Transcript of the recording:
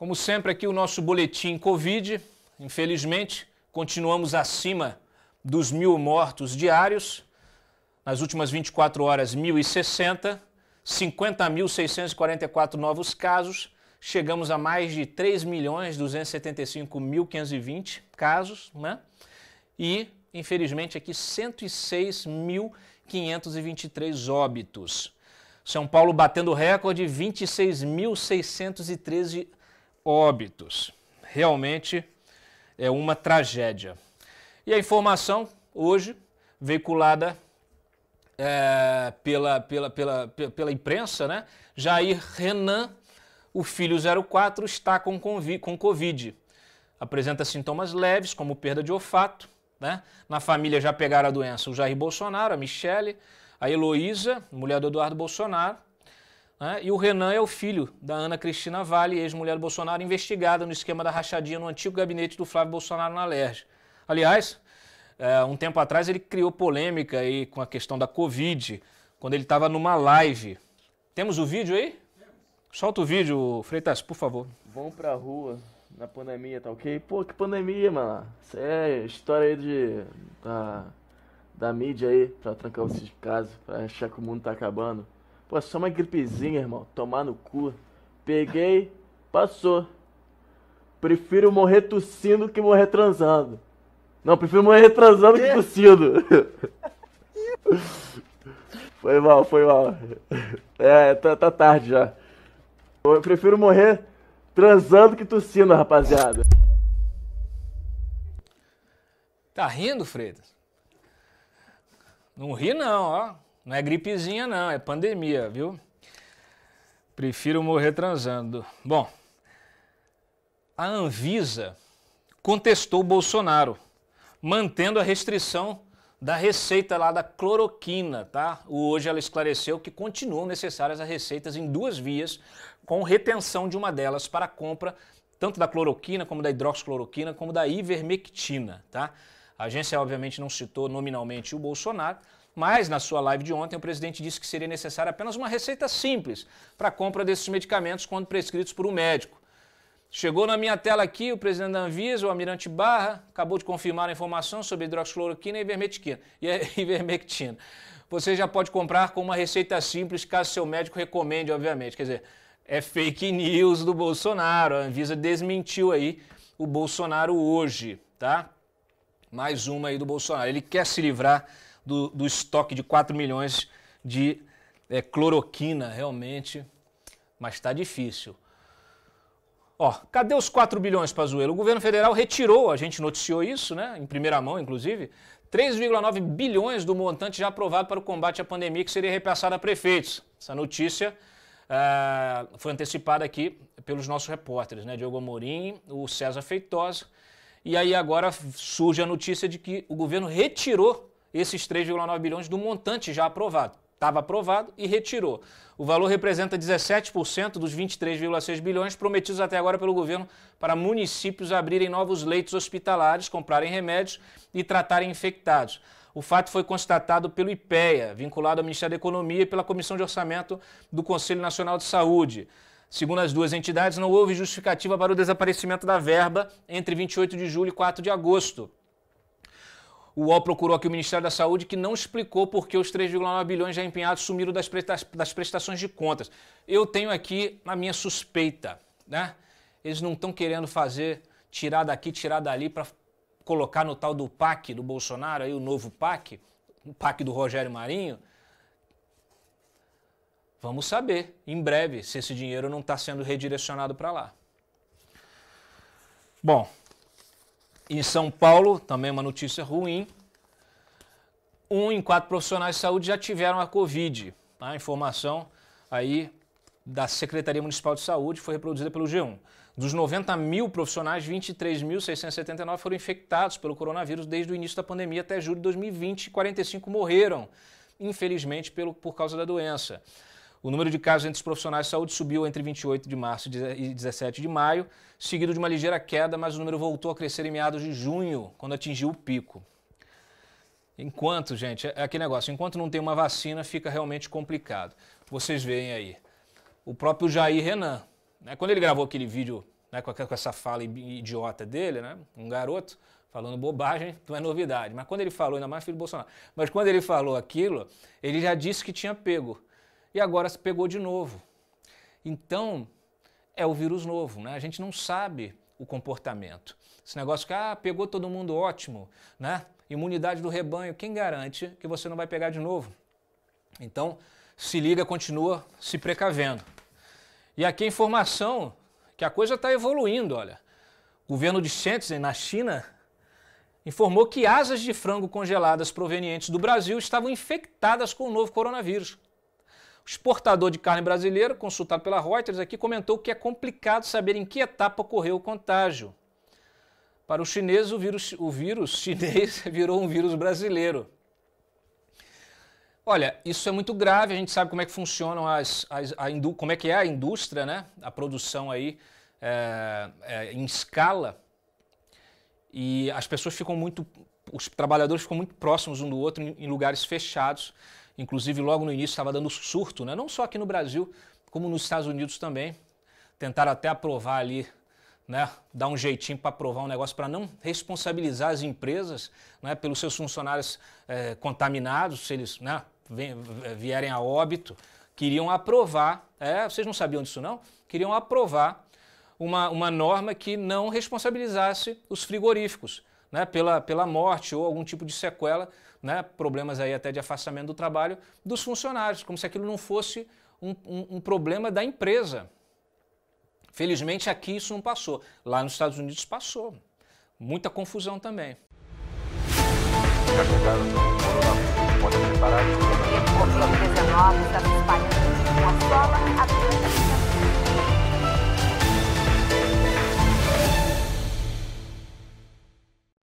Como sempre, aqui o nosso boletim Covid. Infelizmente, continuamos acima dos mil mortos diários. Nas últimas 24 horas, 1.060, 50.644 novos casos. Chegamos a mais de 3.275.520 casos, né? E, infelizmente, aqui 106.523 óbitos. São Paulo batendo recorde, 26.613 óbitos óbitos. Realmente é uma tragédia. E a informação hoje veiculada é, pela, pela, pela, pela imprensa, né? Jair Renan, o filho 04, está com, com Covid. Apresenta sintomas leves, como perda de olfato. Né? Na família já pegaram a doença o Jair Bolsonaro, a Michele, a Heloísa, mulher do Eduardo Bolsonaro, né? E o Renan é o filho da Ana Cristina Vale, ex-mulher do Bolsonaro, investigada no esquema da rachadinha no antigo gabinete do Flávio Bolsonaro na Lerge. Aliás, é, um tempo atrás ele criou polêmica aí com a questão da Covid, quando ele estava numa live. Temos o vídeo aí? Solta o vídeo, Freitas, por favor. Vão pra rua na pandemia, tá ok? Pô, que pandemia, mano. Isso é história aí de, da, da mídia aí, pra trancar esses casos, pra achar que o mundo tá acabando. Pô, só uma gripezinha, irmão. Tomar no cu. Peguei, passou. Prefiro morrer tossindo que morrer transando. Não, prefiro morrer transando que, que tossindo. foi mal, foi mal. É, tá, tá tarde já. Eu prefiro morrer transando que tossindo, rapaziada. Tá rindo, Freitas? Não ri não, ó. Não é gripezinha, não, é pandemia, viu? Prefiro morrer transando. Bom, a Anvisa contestou o Bolsonaro, mantendo a restrição da receita lá da cloroquina, tá? Hoje ela esclareceu que continuam necessárias as receitas em duas vias, com retenção de uma delas para compra tanto da cloroquina, como da hidroxicloroquina, como da ivermectina, tá? A agência obviamente não citou nominalmente o Bolsonaro, mas, na sua live de ontem, o presidente disse que seria necessária apenas uma receita simples para a compra desses medicamentos quando prescritos por um médico. Chegou na minha tela aqui o presidente da Anvisa, o almirante Barra, acabou de confirmar a informação sobre hidroxicloroquina e ivermectina. E é ivermectina. Você já pode comprar com uma receita simples, caso seu médico recomende, obviamente. Quer dizer, é fake news do Bolsonaro. A Anvisa desmentiu aí o Bolsonaro hoje, tá? Mais uma aí do Bolsonaro. Ele quer se livrar do, do estoque de 4 milhões de é, cloroquina, realmente. Mas está difícil. Ó, cadê os 4 bilhões, Pazuello? O governo federal retirou, a gente noticiou isso, né, em primeira mão, inclusive, 3,9 bilhões do montante já aprovado para o combate à pandemia que seria repassado a prefeitos. Essa notícia é, foi antecipada aqui pelos nossos repórteres, né, Diogo Amorim, o César Feitosa, e aí agora surge a notícia de que o governo retirou esses 3,9 bilhões do montante já aprovado. Estava aprovado e retirou. O valor representa 17% dos 23,6 bilhões prometidos até agora pelo governo para municípios abrirem novos leitos hospitalares, comprarem remédios e tratarem infectados. O fato foi constatado pelo IPEA, vinculado ao Ministério da Economia, e pela Comissão de Orçamento do Conselho Nacional de Saúde. Segundo as duas entidades, não houve justificativa para o desaparecimento da verba entre 28 de julho e 4 de agosto. O UOL procurou aqui o Ministério da Saúde, que não explicou por que os 3,9 bilhões já empenhados sumiram das, presta das prestações de contas. Eu tenho aqui a minha suspeita, né? Eles não estão querendo fazer tirar daqui, tirar dali para colocar no tal do PAC do Bolsonaro, aí o novo PAC, o PAC do Rogério Marinho. Vamos saber em breve se esse dinheiro não está sendo redirecionado para lá. Bom, em São Paulo, também é uma notícia ruim, um em quatro profissionais de saúde já tiveram a Covid. Tá? A informação aí da Secretaria Municipal de Saúde foi reproduzida pelo G1. Dos 90 mil profissionais, 23.679 foram infectados pelo coronavírus desde o início da pandemia até julho de 2020 45 morreram, infelizmente, pelo, por causa da doença. O número de casos entre os profissionais de saúde subiu entre 28 de março e 17 de maio, seguido de uma ligeira queda, mas o número voltou a crescer em meados de junho, quando atingiu o pico. Enquanto, gente, é aquele negócio, enquanto não tem uma vacina, fica realmente complicado. Vocês veem aí. O próprio Jair Renan, né, quando ele gravou aquele vídeo né, com essa fala idiota dele, né, um garoto falando bobagem, não é novidade. Mas quando ele falou, ainda mais filho do Bolsonaro, mas quando ele falou aquilo, ele já disse que tinha pego e agora se pegou de novo. Então, é o vírus novo, né? A gente não sabe o comportamento. Esse negócio que, ah, pegou todo mundo ótimo, né? Imunidade do rebanho, quem garante que você não vai pegar de novo? Então, se liga, continua se precavendo. E aqui a informação que a coisa está evoluindo, olha. O governo de Shenzhen, na China, informou que asas de frango congeladas provenientes do Brasil estavam infectadas com o novo coronavírus. O exportador de carne brasileiro, consultado pela Reuters aqui, comentou que é complicado saber em que etapa ocorreu o contágio. Para os chineses, o vírus, o vírus chinês virou um vírus brasileiro. Olha, isso é muito grave, a gente sabe como é que funcionam as, as a como é que é a indústria, né? A produção aí é, é, em escala. E as pessoas ficam muito, os trabalhadores ficam muito próximos um do outro em, em lugares fechados inclusive logo no início estava dando surto, né? não só aqui no Brasil, como nos Estados Unidos também. Tentaram até aprovar ali, né? dar um jeitinho para aprovar um negócio para não responsabilizar as empresas né? pelos seus funcionários é, contaminados, se eles né? vierem a óbito. Queriam aprovar, é, vocês não sabiam disso não? Queriam aprovar uma, uma norma que não responsabilizasse os frigoríficos né? pela, pela morte ou algum tipo de sequela né, problemas aí até de afastamento do trabalho dos funcionários, como se aquilo não fosse um, um, um problema da empresa. Felizmente aqui isso não passou. Lá nos Estados Unidos passou. Muita confusão também. Covid-19 está se espalhando sola a